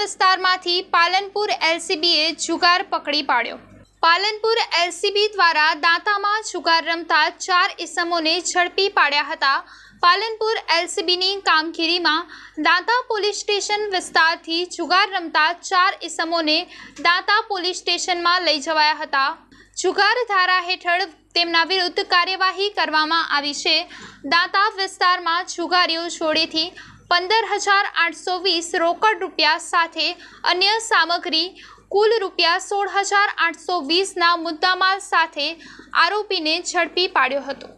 વિસ્તારમાંથી પાલનપુર એલસીબીએ જુગાર પકડી પાડ્યો પાલનપુર એલસીબી દ્વારા દાંતામાં જુગાર રમતા ચાર ઇસમોને ઝડપી પાડ્યા હતા પાલનપુર એલસીબીની કામગીરીમાં દાંતા પોલીસ સ્ટેશન વિસ્તારથી જુગાર રમતા ચાર ઇસમોને દાંતા પોલીસ સ્ટેશનમાં લઈ જવાયા હતા જુગાર ધારા હેઠળ તેમના વિરુદ્ધ કાર્યવાહી કરવામાં આવી છે દાંતા વિસ્તારમાં જુગારીઓ જોડેથી પંદર હજાર આઠસો વીસ રોકડ રૂપિયા સાથે અન્ય સામગ્રી કુલ રૂપિયા સોળ હજાર આઠસો વીસના મુદ્દામાલ સાથે આરોપીને ઝડપી પાડ્યો હતો